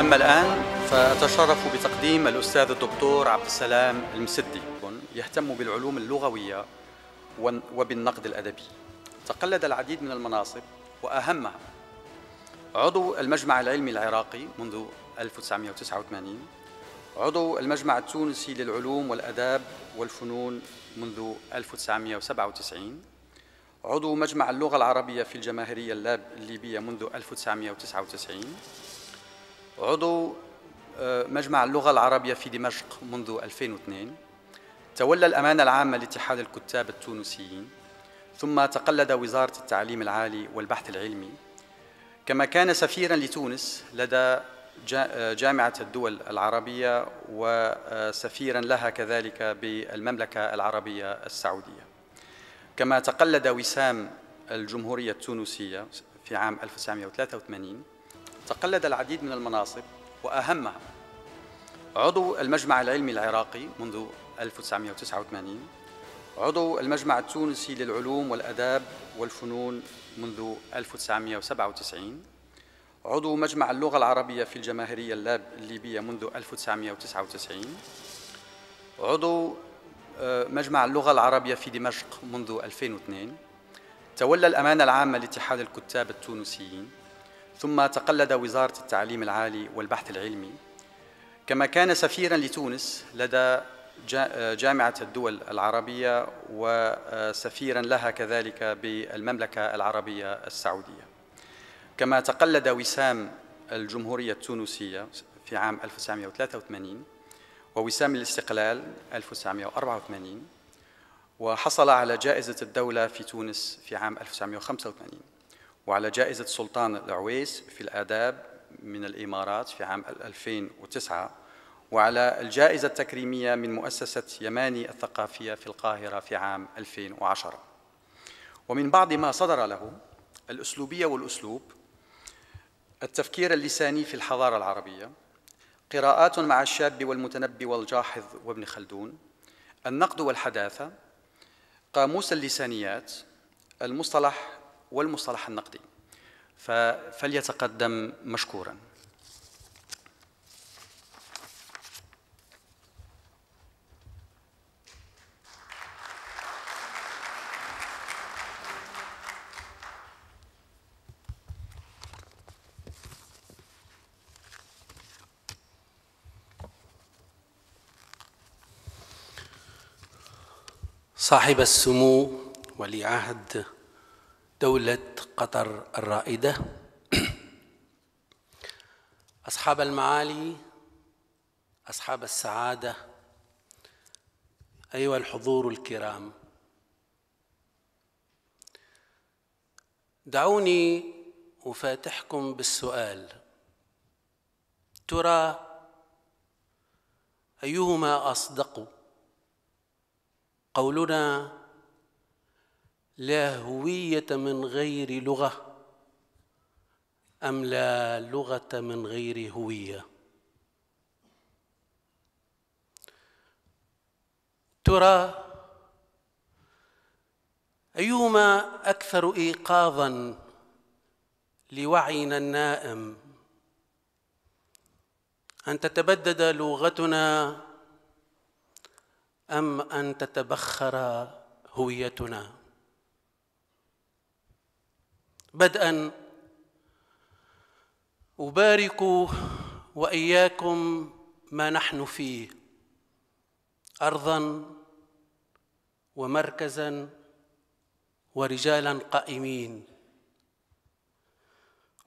أما الآن فأتشرف بتقديم الأستاذ الدكتور عبد السلام المسدي يهتم بالعلوم اللغوية وبالنقد الأدبي تقلد العديد من المناصب وأهمها عضو المجمع العلمي العراقي منذ 1989 عضو المجمع التونسي للعلوم والأداب والفنون منذ 1997 عضو مجمع اللغة العربية في الجماهيرية الليبية منذ 1999 عضو آه، مجمع اللغة العربية في دمشق منذ 2002 تولى الأمانة العامة لاتحاد الكتاب التونسيين ثم تقلد وزارة التعليم العالي والبحث العلمي كما كان سفيرا لتونس لدى آه، جامعة الدول العربية وسفيرا لها كذلك بالمملكة العربية السعودية كما تقلد وسام الجمهورية التونسية في عام 1983 تقلد العديد من المناصب وأهمها عضو المجمع العلمي العراقي منذ 1989 عضو المجمع التونسي للعلوم والأداب والفنون منذ 1997 عضو مجمع اللغة العربية في الجماهيرية الليبية منذ 1999 عضو آه، مجمع اللغة العربية في دمشق منذ 2002 تولى الأمانة العامة لاتحاد الكتاب التونسيين ثم تقلد وزارة التعليم العالي والبحث العلمي كما كان سفيرا لتونس لدى جامعة الدول العربية وسفيرا لها كذلك بالمملكة العربية السعودية كما تقلد وسام الجمهورية التونسية في عام 1983 ووسام الاستقلال 1984 وحصل على جائزة الدولة في تونس في عام 1985 وعلى جائزة سلطان العويس في الآداب من الإمارات في عام 2009 وعلى الجائزة التكريمية من مؤسسة يماني الثقافية في القاهرة في عام 2010 ومن بعض ما صدر له الأسلوبية والأسلوب التفكير اللساني في الحضارة العربية قراءات مع الشاب والمتنبي والجاحظ وابن خلدون النقد والحداثة قاموس اللسانيات المصطلح والمصطلح النقدي فليتقدم مشكورا صاحب السمو ولي عهد دولة قطر الرائدة أصحاب المعالي أصحاب السعادة أيها الحضور الكرام دعوني أفاتحكم بالسؤال ترى أيهما أصدق قولنا لا هوية من غير لغة أم لا لغة من غير هوية ترى أيهما أكثر إيقاظا لوعينا النائم أن تتبدد لغتنا أم أن تتبخر هويتنا بدءا أبارك وإياكم ما نحن فيه أرضا ومركزا ورجالا قائمين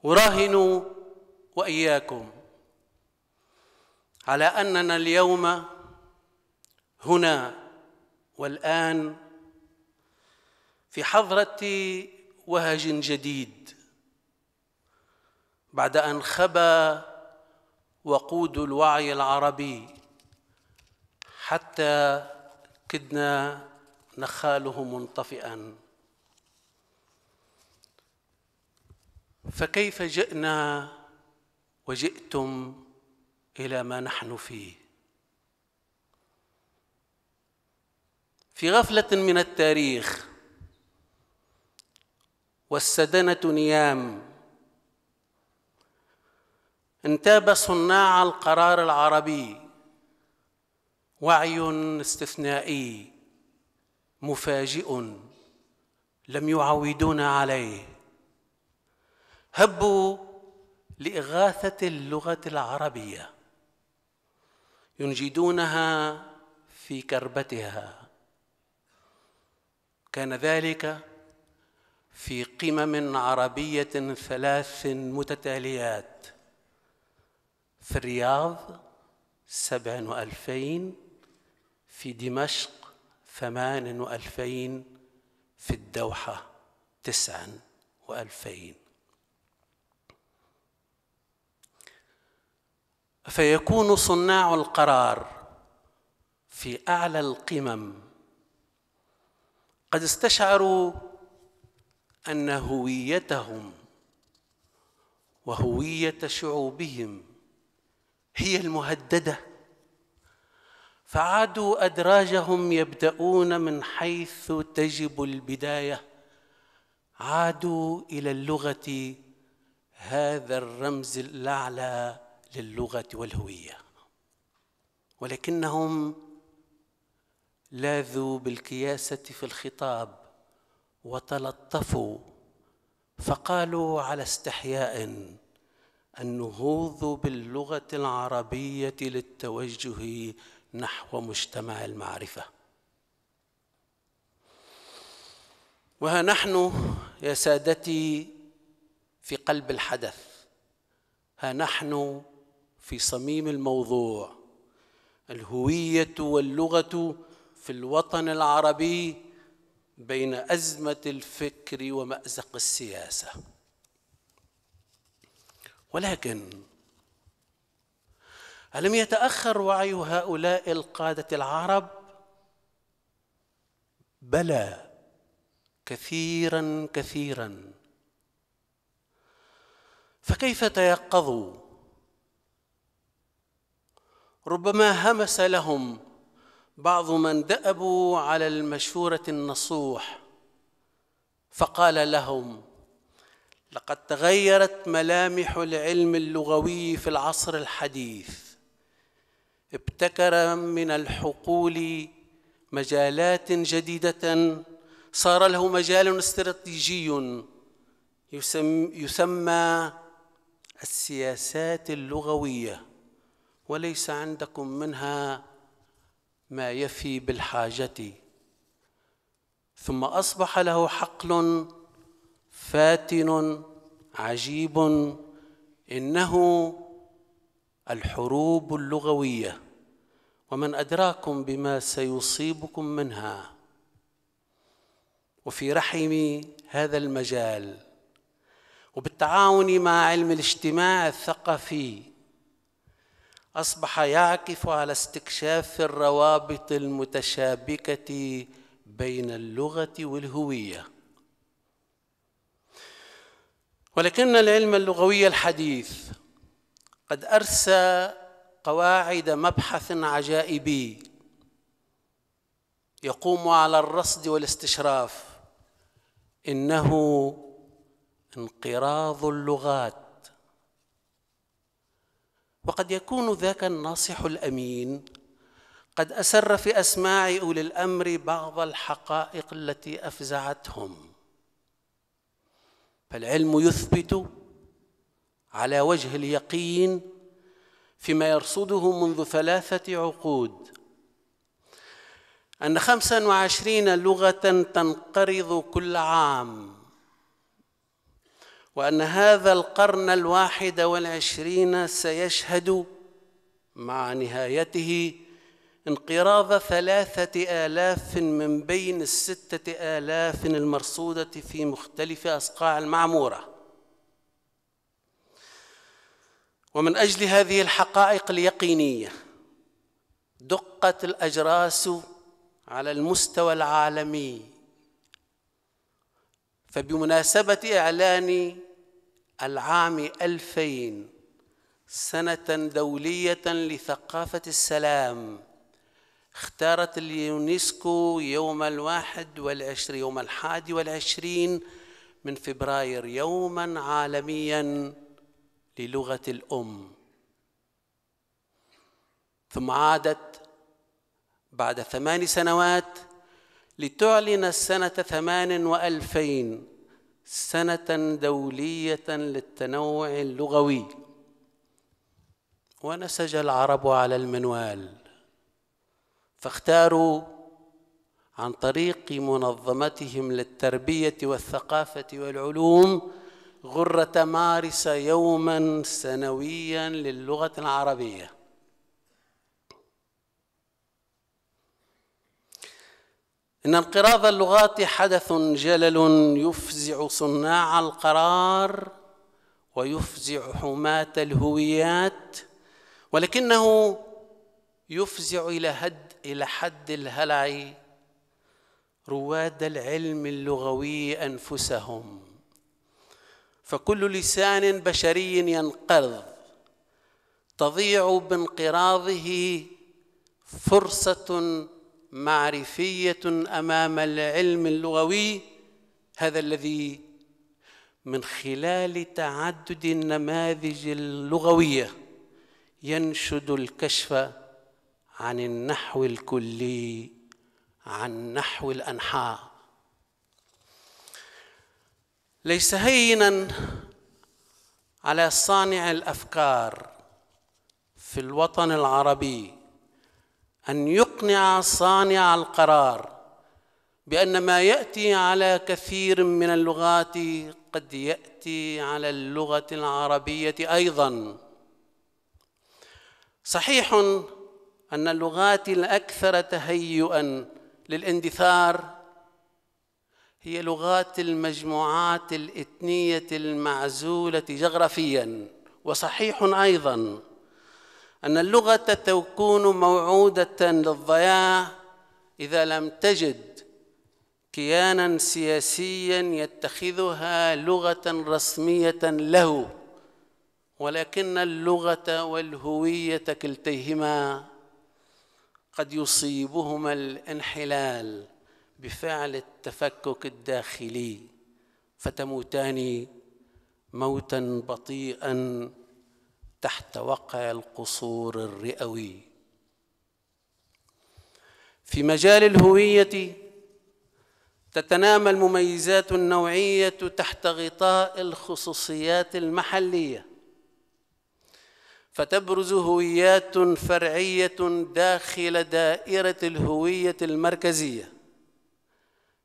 أراهن وإياكم على أننا اليوم هنا والآن في حضرة وهج جديد بعد ان خبا وقود الوعي العربي حتى كدنا نخاله منطفئا فكيف جئنا وجئتم الى ما نحن فيه في غفله من التاريخ والسدنة نيام انتاب صناع القرار العربي وعي استثنائي مفاجئ لم يعودونا عليه هبوا لإغاثة اللغة العربية ينجدونها في كربتها كان ذلك في قمم عربية ثلاث متتاليات في الرياض سبع وألفين في دمشق ثمان وألفين في الدوحة تسع وألفين فيكون صناع القرار في أعلى القمم قد استشعروا ان هويتهم وهويه شعوبهم هي المهدده فعادوا ادراجهم يبداون من حيث تجب البدايه عادوا الى اللغه هذا الرمز الاعلى للغه والهويه ولكنهم لاذوا بالكياسه في الخطاب وتلطفوا فقالوا على استحياء النهوض باللغه العربيه للتوجه نحو مجتمع المعرفه وها نحن يا سادتي في قلب الحدث ها نحن في صميم الموضوع الهويه واللغه في الوطن العربي بين ازمه الفكر ومازق السياسه ولكن الم يتاخر وعي هؤلاء القاده العرب بلى كثيرا كثيرا فكيف تيقظوا ربما همس لهم بعض من دأبوا على المشورة النصوح فقال لهم لقد تغيرت ملامح العلم اللغوي في العصر الحديث ابتكر من الحقول مجالات جديدة صار له مجال استراتيجي يسمى السياسات اللغوية وليس عندكم منها ما يفي بالحاجة ثم أصبح له حقل فاتن عجيب إنه الحروب اللغوية ومن أدراكم بما سيصيبكم منها وفي رحم هذا المجال وبالتعاون مع علم الاجتماع الثقافي اصبح يعكف على استكشاف الروابط المتشابكه بين اللغه والهويه ولكن العلم اللغوي الحديث قد ارسى قواعد مبحث عجائبي يقوم على الرصد والاستشراف انه انقراض اللغات وقد يكون ذاك الناصح الامين قد اسر في اسماع اولي الامر بعض الحقائق التي افزعتهم فالعلم يثبت على وجه اليقين فيما يرصده منذ ثلاثه عقود ان خمسا وعشرين لغه تنقرض كل عام وأن هذا القرن الواحد والعشرين سيشهد مع نهايته انقراض ثلاثة آلاف من بين الستة آلاف المرصودة في مختلف أصقاع المعمورة ومن أجل هذه الحقائق اليقينية دقت الأجراس على المستوى العالمي فبمناسبة إعلان العام 2000 سنة دولية لثقافة السلام اختارت اليونسكو يوم الواحد والعشرين يوم الحادي والعشرين من فبراير يوما عالميا للغة الأم ثم عادت بعد ثماني سنوات لتعلن السنة ثمان وألفين سنة دولية للتنوع اللغوي ونسج العرب على المنوال فاختاروا عن طريق منظمتهم للتربية والثقافة والعلوم غرة مارس يوما سنويا للغة العربية إن انقراض اللغات حدث جلل يفزع صناع القرار ويفزع حماة الهويات ولكنه يفزع إلى هد إلى حد الهلع رواد العلم اللغوي أنفسهم فكل لسان بشري ينقرض تضيع بانقراضه فرصة معرفيه امام العلم اللغوي هذا الذي من خلال تعدد النماذج اللغويه ينشد الكشف عن النحو الكلي عن نحو الانحاء ليس هينا على صانع الافكار في الوطن العربي ان يقنع صانع القرار بان ما ياتي على كثير من اللغات قد ياتي على اللغه العربيه ايضا صحيح ان اللغات الاكثر تهيئا للاندثار هي لغات المجموعات الاثنيه المعزوله جغرافيا وصحيح ايضا أن اللغة تكون موعودة للضياع إذا لم تجد كيانا سياسيا يتخذها لغة رسمية له ولكن اللغة والهوية كلتيهما قد يصيبهما الانحلال بفعل التفكك الداخلي فتموتان موتا بطيئا تحت وقع القصور الرئوي في مجال الهويه تتنامى المميزات النوعيه تحت غطاء الخصوصيات المحليه فتبرز هويات فرعيه داخل دائره الهويه المركزيه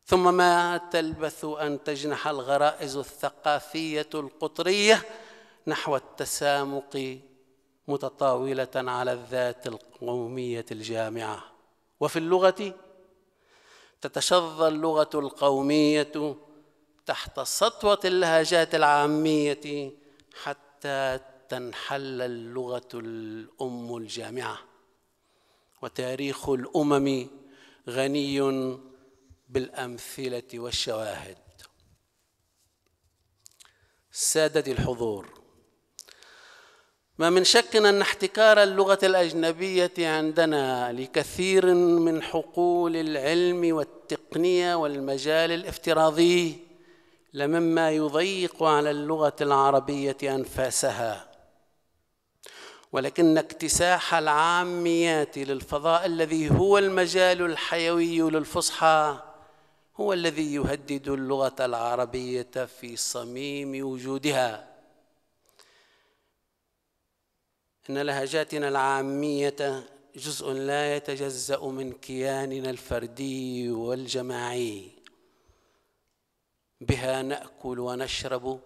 ثم ما تلبث ان تجنح الغرائز الثقافيه القطريه نحو التسامق متطاوله على الذات القوميه الجامعه وفي اللغه تتشظى اللغه القوميه تحت سطوه اللهجات العاميه حتى تنحل اللغه الام الجامعه وتاريخ الامم غني بالامثله والشواهد سادتي الحضور ما من شك أن احتكار اللغة الأجنبية عندنا لكثير من حقول العلم والتقنية والمجال الافتراضي لمما يضيق على اللغة العربية أنفاسها ولكن اكتساح العاميات للفضاء الذي هو المجال الحيوي للفصحى هو الذي يهدد اللغة العربية في صميم وجودها إن لهجاتنا العامية جزء لا يتجزأ من كياننا الفردي والجماعي بها نأكل ونشرب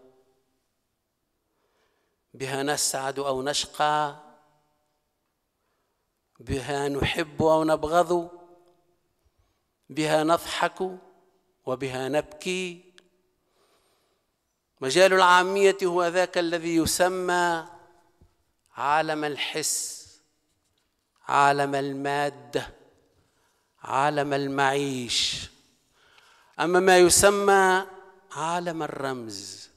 بها نسعد أو نشقى بها نحب أو نبغض بها نضحك وبها نبكي مجال العامية هو ذاك الذي يسمى عالم الحس عالم الماده عالم المعيش اما ما يسمى عالم الرمز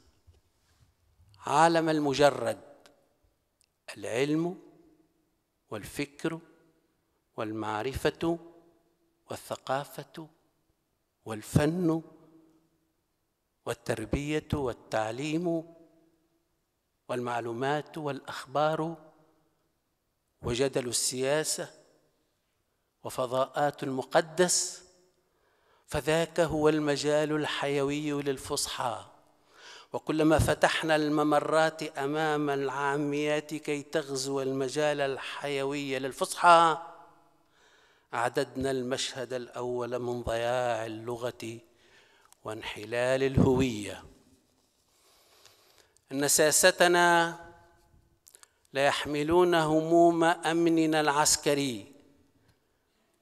عالم المجرد العلم والفكر والمعرفه والثقافه والفن والتربيه والتعليم والمعلومات والاخبار وجدل السياسه وفضاءات المقدس فذاك هو المجال الحيوي للفصحى وكلما فتحنا الممرات امام العاميات كي تغزو المجال الحيوي للفصحى اعددنا المشهد الاول من ضياع اللغه وانحلال الهويه ان ساستنا لا يحملون هموم امننا العسكري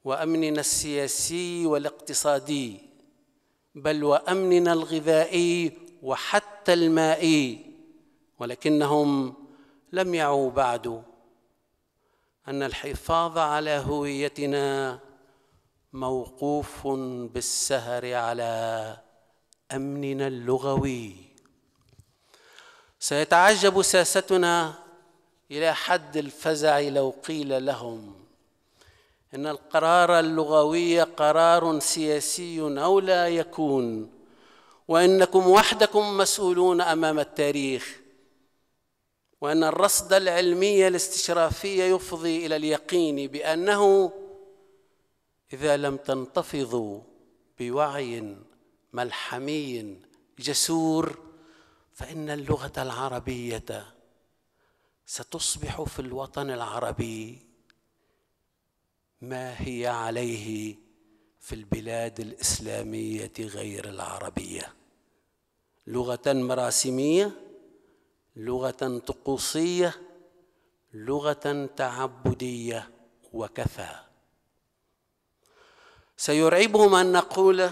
وامننا السياسي والاقتصادي بل وامننا الغذائي وحتى المائي ولكنهم لم يعوا بعد ان الحفاظ على هويتنا موقوف بالسهر على امننا اللغوي سيتعجب ساستنا الى حد الفزع لو قيل لهم ان القرار اللغوي قرار سياسي او لا يكون وانكم وحدكم مسؤولون امام التاريخ وان الرصد العلمي الاستشرافي يفضي الى اليقين بانه اذا لم تنتفضوا بوعي ملحمي جسور فإن اللغة العربية ستصبح في الوطن العربي ما هي عليه في البلاد الإسلامية غير العربية لغة مراسمية لغة طقوسية لغة تعبدية وكفى سيرعبهم أن نقول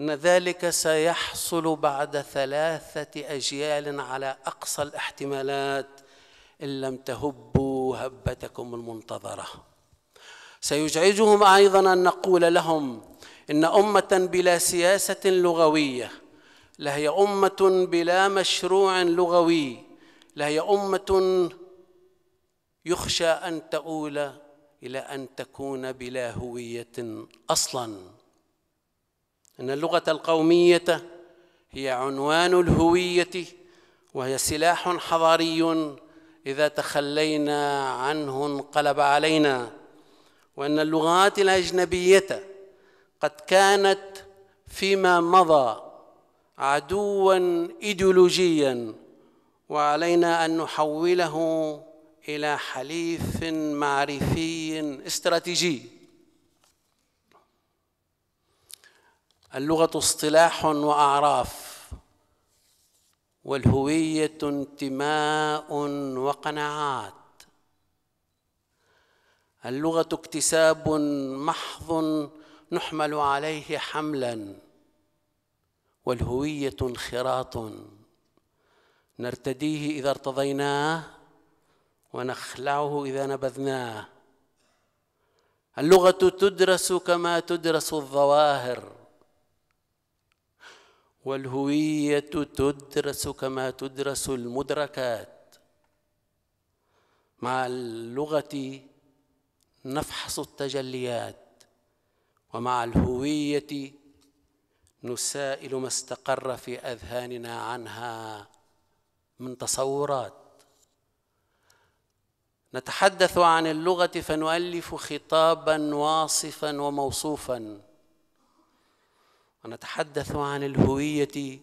ان ذلك سيحصل بعد ثلاثه اجيال على اقصى الاحتمالات ان لم تهبوا هبتكم المنتظره سيزعجهم ايضا ان نقول لهم ان امه بلا سياسه لغويه لهي امه بلا مشروع لغوي لهي امه يخشى ان تؤول الى ان تكون بلا هويه اصلا ان اللغه القوميه هي عنوان الهويه وهي سلاح حضاري اذا تخلينا عنه انقلب علينا وان اللغات الاجنبيه قد كانت فيما مضى عدوا ايديولوجيا وعلينا ان نحوله الى حليف معرفي استراتيجي اللغه اصطلاح واعراف والهويه انتماء وقناعات اللغه اكتساب محض نحمل عليه حملا والهويه انخراط نرتديه اذا ارتضيناه ونخلعه اذا نبذناه اللغه تدرس كما تدرس الظواهر والهويه تدرس كما تدرس المدركات مع اللغه نفحص التجليات ومع الهويه نسائل ما استقر في اذهاننا عنها من تصورات نتحدث عن اللغه فنؤلف خطابا واصفا وموصوفا ونتحدث عن الهوية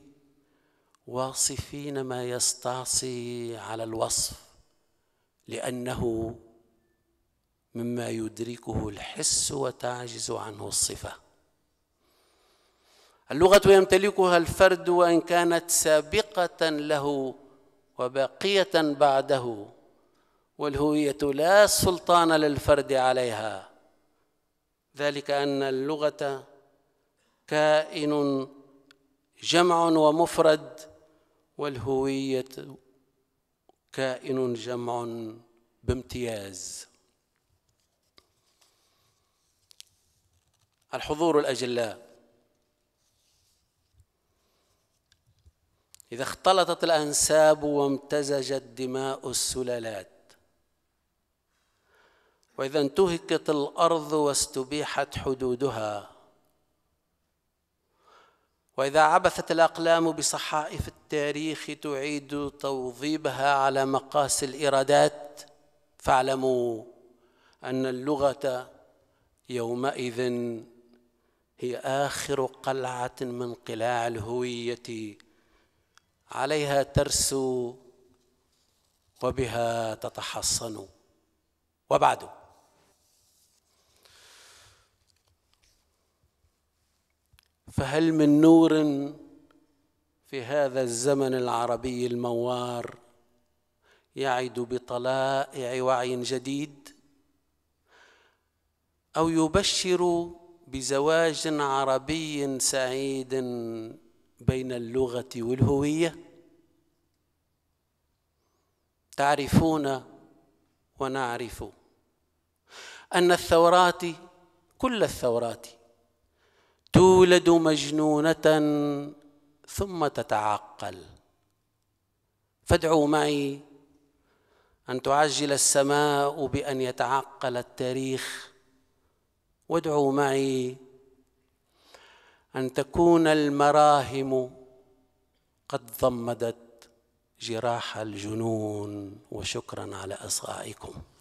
واصفين ما يستعصي على الوصف لأنه مما يدركه الحس وتعجز عنه الصفة اللغة يمتلكها الفرد وإن كانت سابقة له وباقية بعده والهوية لا سلطان للفرد عليها ذلك أن اللغة كائن جمع ومفرد والهويه كائن جمع بامتياز الحضور الاجلاء اذا اختلطت الانساب وامتزجت دماء السلالات واذا انتهكت الارض واستبيحت حدودها واذا عبثت الاقلام بصحائف التاريخ تعيد توظيبها على مقاس الارادات فاعلموا ان اللغه يومئذ هي اخر قلعه من قلاع الهويه عليها ترسو وبها تتحصن وبعده فهل من نور في هذا الزمن العربي الموار يعد بطلائع وعي جديد او يبشر بزواج عربي سعيد بين اللغه والهويه تعرفون ونعرف ان الثورات كل الثورات تولد مجنونه ثم تتعقل فادعوا معي ان تعجل السماء بان يتعقل التاريخ وادعوا معي ان تكون المراهم قد ضمدت جراح الجنون وشكرا على اصغائكم